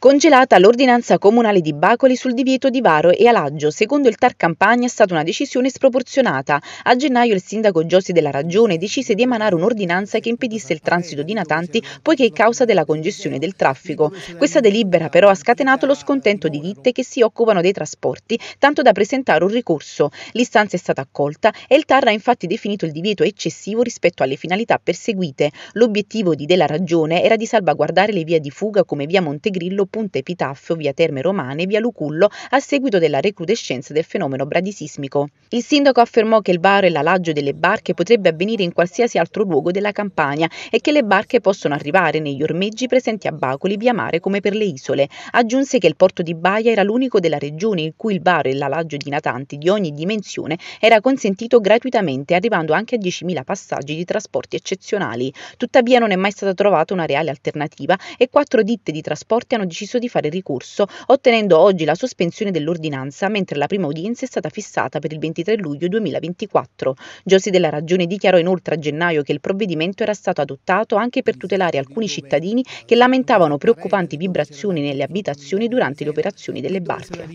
Congelata l'ordinanza comunale di Bacoli sul divieto di varo e alaggio, secondo il TAR Campania è stata una decisione sproporzionata. A gennaio il sindaco Giosi della Ragione decise di emanare un'ordinanza che impedisse il transito di natanti poiché è causa della congestione del traffico. Questa delibera però ha scatenato lo scontento di ditte che si occupano dei trasporti, tanto da presentare un ricorso. L'istanza è stata accolta e il TAR ha infatti definito il divieto eccessivo rispetto alle finalità perseguite. L'obiettivo di della Ragione era di salvaguardare le vie di fuga come via Montegrillo punta Epitaffio, via Terme Romane e via Lucullo a seguito della recrudescenza del fenomeno bradisismico. Il sindaco affermò che il varo e l'alaggio delle barche potrebbe avvenire in qualsiasi altro luogo della campagna e che le barche possono arrivare negli ormeggi presenti a Bacoli via mare come per le isole. Aggiunse che il porto di Baia era l'unico della regione in cui il varo e l'alaggio di natanti di ogni dimensione era consentito gratuitamente arrivando anche a 10.000 passaggi di trasporti eccezionali. Tuttavia non è mai stata trovata una reale alternativa e quattro ditte di trasporti hanno deciso deciso di fare ricorso, ottenendo oggi la sospensione dell'ordinanza, mentre la prima udienza è stata fissata per il 23 luglio 2024. Giosi della Ragione dichiarò inoltre a gennaio che il provvedimento era stato adottato anche per tutelare alcuni cittadini che lamentavano preoccupanti vibrazioni nelle abitazioni durante le operazioni delle barche.